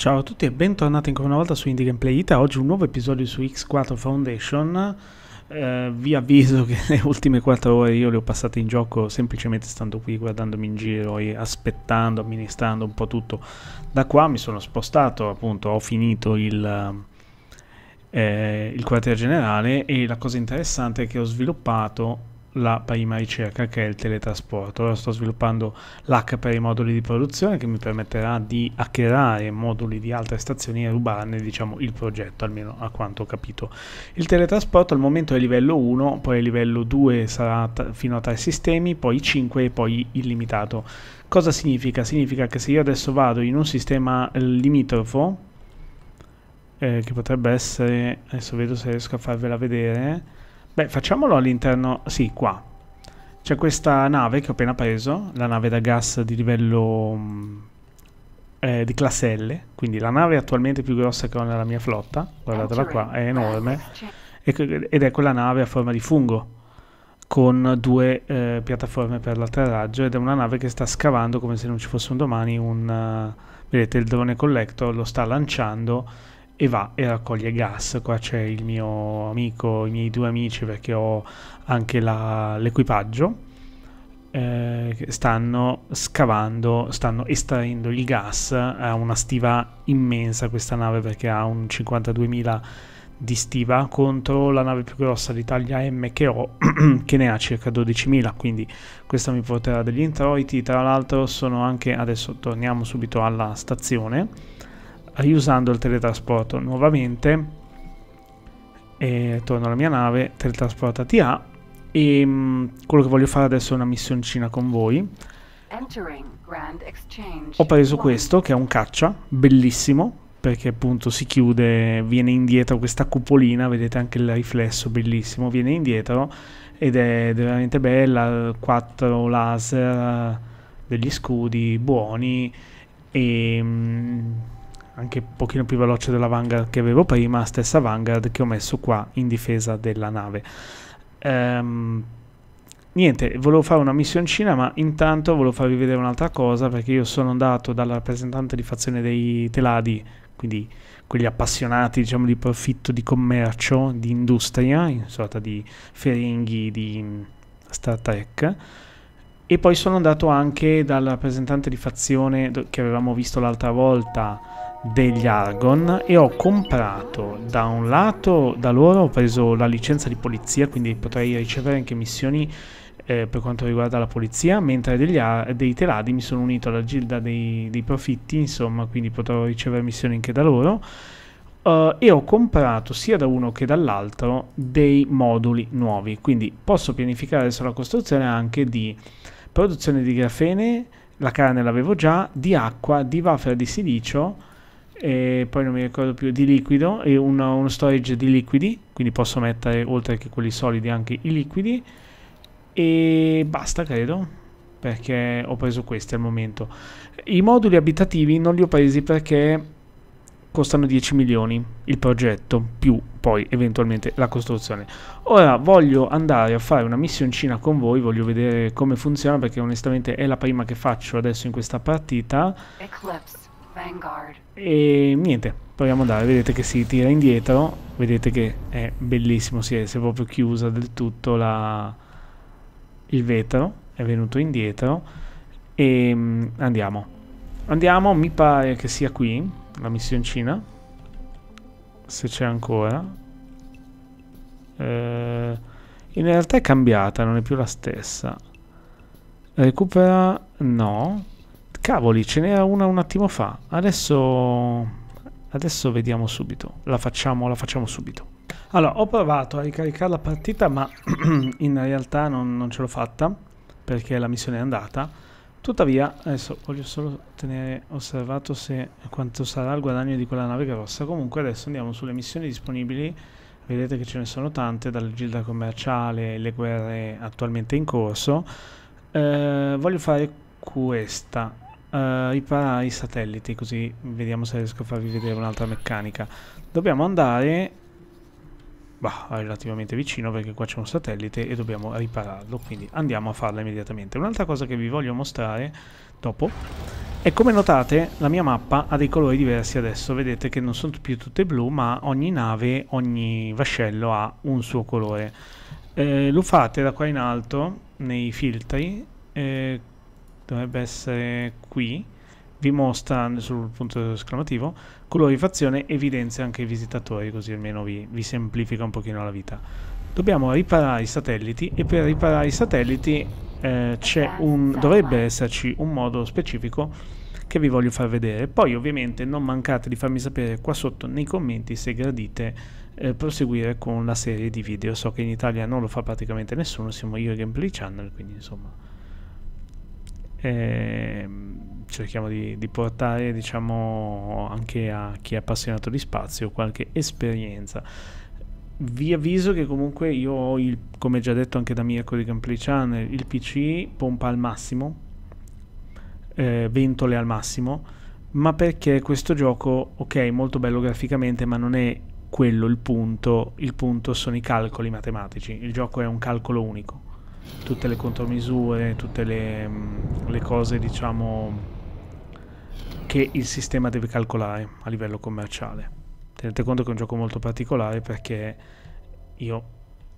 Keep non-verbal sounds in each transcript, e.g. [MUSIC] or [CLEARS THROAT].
Ciao a tutti e bentornati ancora una volta su Indie Gameplay Ita. Oggi un nuovo episodio su X4 Foundation. Eh, vi avviso che [LAUGHS] le ultime 4 ore io le ho passate in gioco semplicemente stando qui, guardandomi in giro e aspettando, amministrando un po' tutto. Da qua mi sono spostato, appunto, ho finito il, eh, il quartier generale e la cosa interessante è che ho sviluppato la prima ricerca che è il teletrasporto. Ora sto sviluppando l'hack per i moduli di produzione che mi permetterà di hackerare moduli di altre stazioni e rubarne diciamo, il progetto, almeno a quanto ho capito. Il teletrasporto al momento è livello 1, poi il livello 2 sarà fino a 3 sistemi, poi 5 e poi illimitato. Cosa significa? Significa che se io adesso vado in un sistema limitrofo, eh, che potrebbe essere, adesso vedo se riesco a farvela vedere, Beh, facciamolo all'interno... Sì, qua. C'è questa nave che ho appena preso, la nave da gas di livello... Mm, eh, di classe L, quindi la nave attualmente più grossa che ho nella mia flotta, guardatela qua, è enorme, ed è quella nave a forma di fungo con due eh, piattaforme per l'atterraggio ed è una nave che sta scavando come se non ci fosse un domani un uh, vedete il drone collector lo sta lanciando e va e raccoglie gas. Qua c'è il mio amico, i miei due amici perché ho anche la, l'equipaggio. Eh, stanno scavando, stanno estraendo il gas. Ha una stiva immensa questa nave perché ha un 52.000 di stiva contro la nave più grossa d'Italia M che ho [CLEARS THROAT] che ne ha circa 12.000 quindi questa mi porterà degli introiti tra l'altro sono anche adesso torniamo subito alla stazione riusando il teletrasporto nuovamente e torno alla mia nave teletrasportati a e mm, quello che voglio fare adesso è una missioncina con voi ho preso questo che è un caccia bellissimo perché appunto si chiude viene indietro questa cupolina vedete anche il riflesso bellissimo viene indietro ed è veramente bella quattro laser degli scudi buoni e mh, mm, anche un pochino più veloce della Vanguard che avevo prima, stessa Vanguard che ho messo qua in difesa della nave. Ehm, niente, volevo fare una missioncina, ma intanto volevo farvi vedere un'altra cosa perché io sono andato dal rappresentante di fazione dei Teladi, quindi quegli appassionati diciamo, di profitto, di commercio, di industria, in sorta di feringhi di mm, Star Trek. E poi sono andato anche dal rappresentante di fazione che avevamo visto l'altra volta, degli Argon e ho comprato da un lato da loro ho preso la licenza di polizia quindi potrei ricevere anche missioni eh, per quanto riguarda la polizia mentre degli, dei Teladi mi sono unito alla gilda dei, dei, profitti insomma quindi potrò ricevere missioni anche da loro uh, e ho comprato sia da uno che dall'altro dei moduli nuovi quindi posso pianificare adesso la costruzione anche di produzione di grafene la carne l'avevo già di acqua di waffer di silicio e poi non mi ricordo più di liquido e uno, uno storage di liquidi quindi posso mettere oltre che quelli solidi anche i liquidi e basta credo perché ho preso questi al momento i moduli abitativi non li ho presi perché costano 10 milioni il progetto più poi eventualmente la costruzione ora voglio andare a fare una missioncina con voi voglio vedere come funziona perché onestamente è la prima che faccio adesso in questa partita Eclipse. E niente, proviamo a andare. Vedete che si tira indietro. Vedete che è bellissimo. Si è, si è proprio chiusa del tutto la... il vetro. È venuto indietro. E ehm, andiamo. Andiamo. Mi pare che sia qui la missioncina. Se c'è ancora. Eh, in realtà è cambiata, non è più la stessa. Recupera. No. Cavoli, ce n'era una un attimo fa. Adesso... Adesso vediamo subito. La facciamo, la facciamo subito. Allora, ho provato a ricaricare la partita, ma [CLEARS THROAT] in realtà non, non ce l'ho fatta, perché la missione è andata. Tuttavia, adesso voglio solo tenere osservato se quanto sarà il guadagno di quella nave grossa. Comunque adesso andiamo sulle missioni disponibili. Vedete che ce ne sono tante, dalla gilda commerciale, le guerre attualmente in corso. Eh, voglio fare questa Uh, eh, ripara i satelliti così vediamo se riesco a farvi vedere un'altra meccanica dobbiamo andare bah, relativamente vicino perché qua c'è un satellite e dobbiamo ripararlo quindi andiamo a farla immediatamente un'altra cosa che vi voglio mostrare dopo e come notate la mia mappa ha dei colori diversi adesso vedete che non sono più tutte blu ma ogni nave ogni vascello ha un suo colore eh, lo fate da qua in alto nei filtri eh, dovrebbe essere qui, vi mostra sul punto esclamativo colorifazione evidenzia anche i visitatori così almeno vi, vi, semplifica un pochino la vita dobbiamo riparare i satelliti e per riparare i satelliti eh, un, dovrebbe esserci un modo specifico che vi voglio far vedere poi ovviamente non mancate di farmi sapere qua sotto nei commenti se gradite eh, proseguire con la serie di video so che in Italia non lo fa praticamente nessuno siamo io e Gameplay Channel quindi insomma Ehm, cerchiamo di, di portare diciamo, anche a chi è appassionato di spazio qualche esperienza vi avviso che comunque io ho il, come già detto anche da Mirko di Gameplay Channel il PC pompa al massimo eh, ventole al massimo ma perché questo gioco ok molto bello graficamente ma non è quello il punto il punto sono i calcoli matematici il gioco è un calcolo unico tutte le contromisure, tutte le, mm, le cose diciamo che il sistema deve calcolare a livello commerciale. Tenete conto che è un gioco molto particolare perché io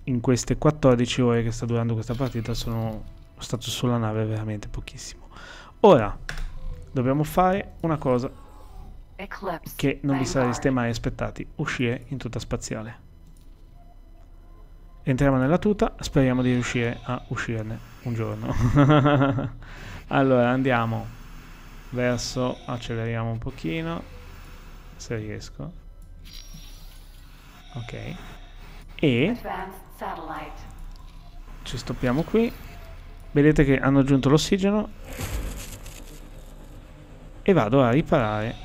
in queste 14 ore che sta durando questa partita sono stato sulla nave veramente pochissimo. Ora dobbiamo fare una cosa che non vi sareste mai aspettati, uscire in tutta spaziale. Entriamo nella tuta, speriamo di riuscire a uscirne un giorno. [LAUGHS] allora andiamo verso, acceleriamo un pochino, se riesco. Ok. E ci stoppiamo qui. Vedete che hanno aggiunto l'ossigeno e vado a riparare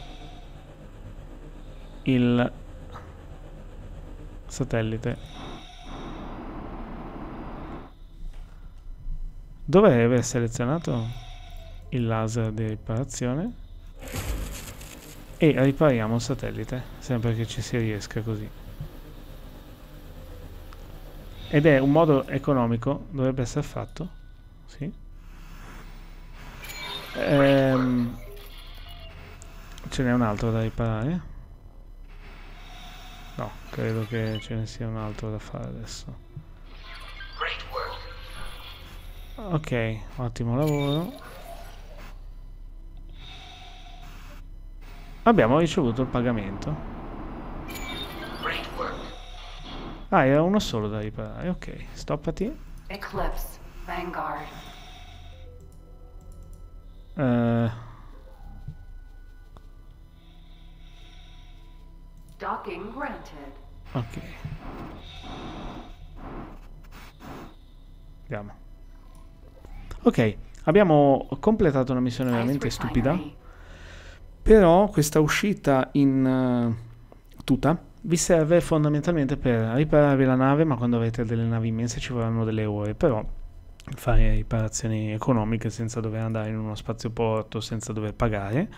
il satellite Dove aver selezionato il laser di riparazione? E ripariamo il satellite, sempre che ci si riesca così. Ed è un modo economico, dovrebbe essere fatto. Sì. Ehm, ce n'è un altro da riparare? No, credo che ce ne sia un altro da fare adesso. Ok, ottimo lavoro. Abbiamo ricevuto il pagamento. Ah, era uno solo da riparare. Ok, stoppati. Eclipse, Vanguard. Uh. Docking granted. Ok. Andiamo. Ok, abbiamo completato una missione veramente stupida. Però questa uscita in uh, tuta vi serve fondamentalmente per riparare la nave, ma quando avete delle navi immense ci vorranno delle ore, però fare riparazioni economiche senza dover andare in uno spazio porto, senza dover pagare.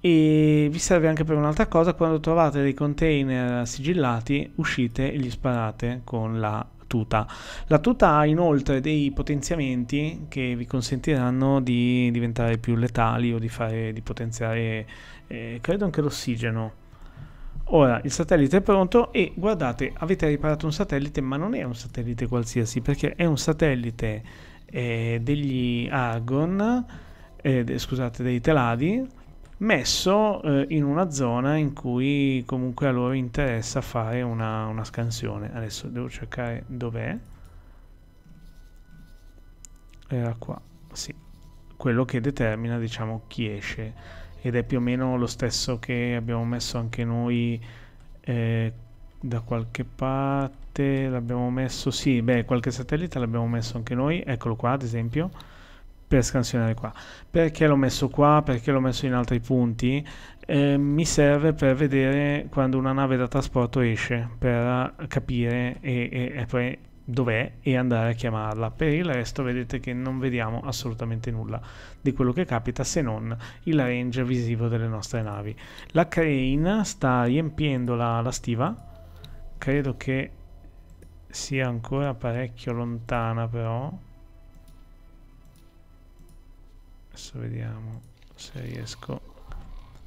E vi serve anche per un'altra cosa, quando trovate dei container sigillati, uscite e gli sparate con la tuta. La tuta ha inoltre dei potenziamenti che vi consentiranno di diventare più letali o di, fare, di potenziare, eh, credo, anche l'ossigeno. Ora il satellite è pronto e guardate, avete riparato un satellite, ma non è un satellite qualsiasi perché è un satellite eh, degli Argon, eh, scusate, dei Teladi messo eh, in una zona in cui comunque a loro interessa fare una, una scansione. Adesso devo cercare dov'è. Era qua, sì. Quello che determina, diciamo, chi esce. Ed è più o meno lo stesso che abbiamo messo anche noi eh, da qualche parte. L'abbiamo messo, sì, beh, qualche satellite l'abbiamo messo anche noi. Eccolo qua, ad esempio per scansionare qua. Perché l'ho messo qua? Perché l'ho messo in altri punti? Eh, mi serve per vedere quando una nave da trasporto esce, per capire e, e, e poi dov'è e andare a chiamarla. Per il resto vedete che non vediamo assolutamente nulla di quello che capita se non il range visivo delle nostre navi. La crane sta riempiendo la, la stiva, credo che sia ancora parecchio lontana però adesso vediamo se riesco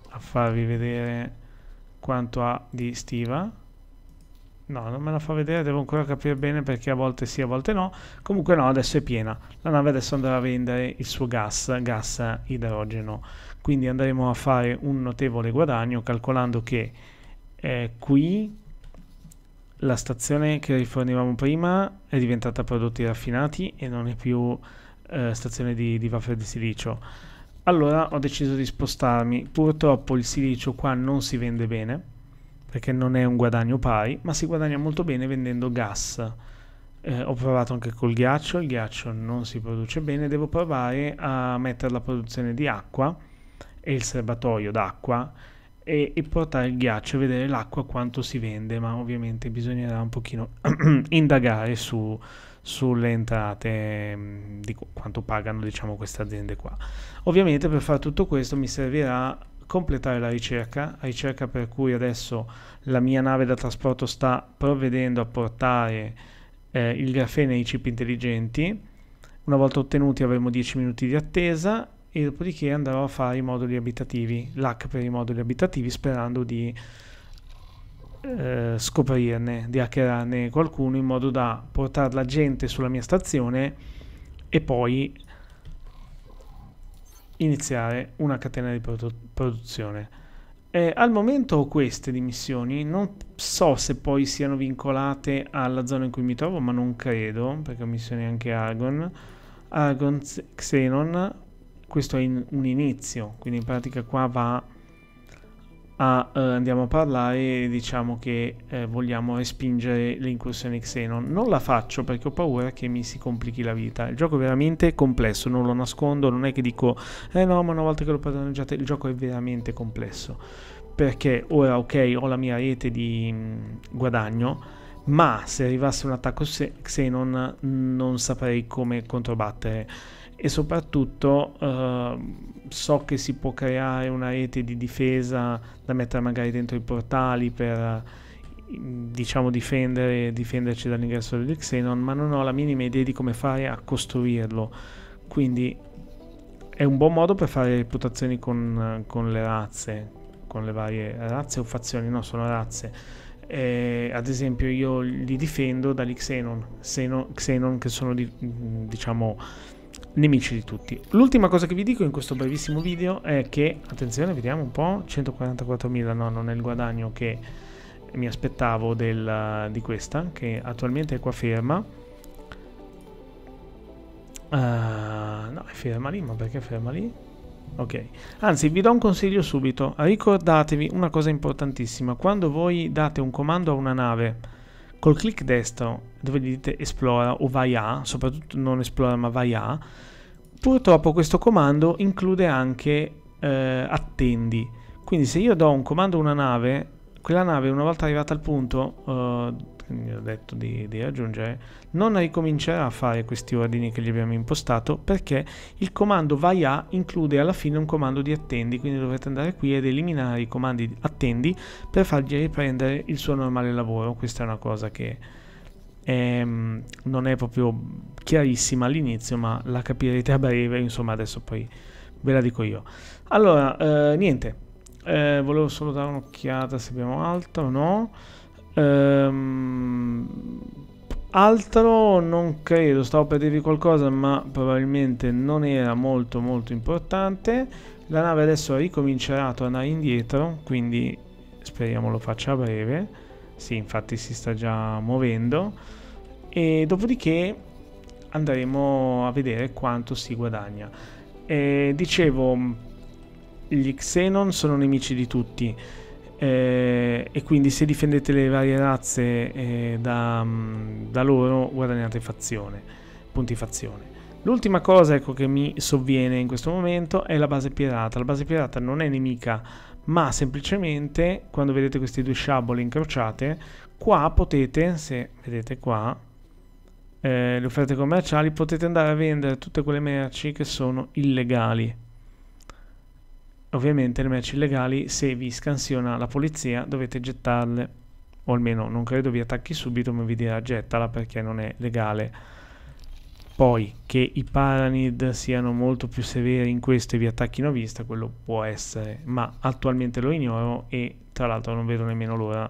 a farvi vedere quanto ha di stiva no non me la fa vedere devo ancora capire bene perché a volte sì a volte no comunque no adesso è piena la nave adesso andrà a vendere il suo gas gas idrogeno quindi andremo a fare un notevole guadagno calcolando che eh, qui la stazione che rifornivamo prima è diventata prodotti raffinati e non è più eh, stazione di, di wafer di silicio. Allora ho deciso di spostarmi. Purtroppo il silicio qua non si vende bene, perché non è un guadagno pari, ma si guadagna molto bene vendendo gas. Eh, ho provato anche col ghiaccio, il ghiaccio non si produce bene, devo provare a mettere la produzione di acqua e il serbatoio d'acqua e, e portare il ghiaccio e vedere l'acqua quanto si vende, ma ovviamente bisognerà un pochino [CLEARS THROAT] indagare su, sulle entrate mm, di quanto pagano diciamo queste aziende qua ovviamente per fare tutto questo mi servirà completare la ricerca ricerca per cui adesso la mia nave da trasporto sta provvedendo a portare eh, il grafene ai chip intelligenti una volta ottenuti avremo 10 minuti di attesa e dopodiché andrò a fare i moduli abitativi l'hack per i moduli abitativi sperando di eh, scoprirne, di hackerarne qualcuno in modo da portare la gente sulla mia stazione e poi iniziare una catena di produ produzione. Eh, al momento ho queste dimissioni, non so se poi siano vincolate alla zona in cui mi trovo, ma non credo, perché ho missioni anche Argon. Argon Xenon, questo è in un inizio, quindi in pratica qua va a, ah, eh, andiamo a parlare diciamo che eh, vogliamo respingere l'incursione Xenon. Non la faccio perché ho paura che mi si complichi la vita. Il gioco è veramente complesso, non lo nascondo, non è che dico eh no ma una volta che lo padroneggiate il gioco è veramente complesso. Perché ora ok ho la mia rete di mh, mm, guadagno, ma se arrivasse un attacco Xenon mm, non saprei come controbattere e soprattutto eh, so che si può creare una rete di difesa da mettere magari dentro i portali per mm, diciamo difendere, difenderci dall'ingresso degli Xenon ma non ho la minima idea di come fare a costruirlo quindi è un buon modo per fare reputazioni con, con le razze con le varie razze o fazioni no sono razze eh, ad esempio io li difendo dagli Xenon Xenon, Xenon che sono di, mm, diciamo nemici di tutti. L'ultima cosa che vi dico in questo brevissimo video è che, attenzione, vediamo un po', 144.000, no, non è il guadagno che mi aspettavo del, di questa, che attualmente è qua ferma. Uh, no, è ferma lì, ma perché ferma lì? Ok, anzi vi do un consiglio subito, ricordatevi una cosa importantissima, quando voi date un comando a una nave, Col clic destro, dove gli dite esplora o vai a, soprattutto non esplora ma vai a, purtroppo questo comando include anche eh, attendi. Quindi se io do un comando a una nave, quella nave una volta arrivata al punto... Eh, quindi mm, ho detto di, di aggiungere, non ricomincerà a fare questi ordini che gli abbiamo impostato perché il comando vai a include alla fine un comando di attendi, quindi dovrete andare qui ed eliminare i comandi attendi per fargli riprendere il suo normale lavoro, questa è una cosa che è, ehm, non è proprio chiarissima all'inizio ma la capirete a breve, insomma adesso poi ve la dico io. Allora, eh, niente, eh, volevo solo dare un'occhiata se abbiamo altro, no? Ehm, altro non credo, stavo per dirvi qualcosa ma probabilmente non era molto molto importante. La nave adesso ricomincerà a tornare indietro, quindi speriamo lo faccia a breve. Sì, infatti si sta già muovendo. E dopodiché andremo a vedere quanto si guadagna. E eh, dicevo, gli Xenon sono nemici di tutti eh, e quindi se difendete le varie razze eh, da, mm, da, loro guadagnate fazione, punti fazione. L'ultima cosa ecco, che mi sovviene in questo momento è la base pirata. La base pirata non è nemica, ma semplicemente quando vedete queste due sciabole incrociate, qua potete, se vedete qua, eh, le offerte commerciali, potete andare a vendere tutte quelle merci che sono illegali ovviamente le merci illegali se vi scansiona la polizia dovete gettarle o almeno non credo vi attacchi subito ma vi dirà gettala perché non è legale poi che i Paranid siano molto più severi in questo e vi attacchino a vista quello può essere ma attualmente lo ignoro e tra l'altro non vedo nemmeno l'ora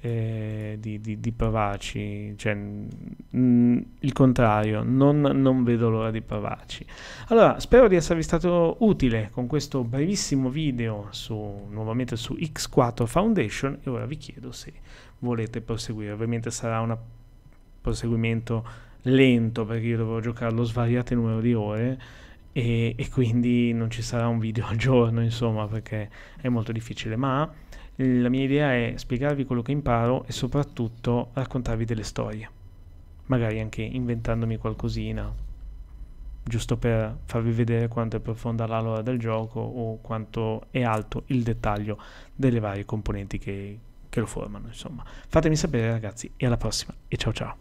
eh, di, di, di, provarci, cioè, mh, mm, il contrario, non, non, vedo l'ora di provarci. Allora, spero di esservi stato utile con questo brevissimo video su, nuovamente su X4 Foundation e ora vi chiedo se volete proseguire. Ovviamente sarà un proseguimento lento perché io dovrò giocarlo svariate numero di ore e, e quindi non ci sarà un video al giorno, insomma, perché è molto difficile, ma la mia idea è spiegarvi quello che imparo e soprattutto raccontarvi delle storie, magari anche inventandomi qualcosina, giusto per farvi vedere quanto è profonda l'alora del gioco o quanto è alto il dettaglio delle varie componenti che, che lo formano. Insomma, fatemi sapere ragazzi e alla prossima e ciao ciao.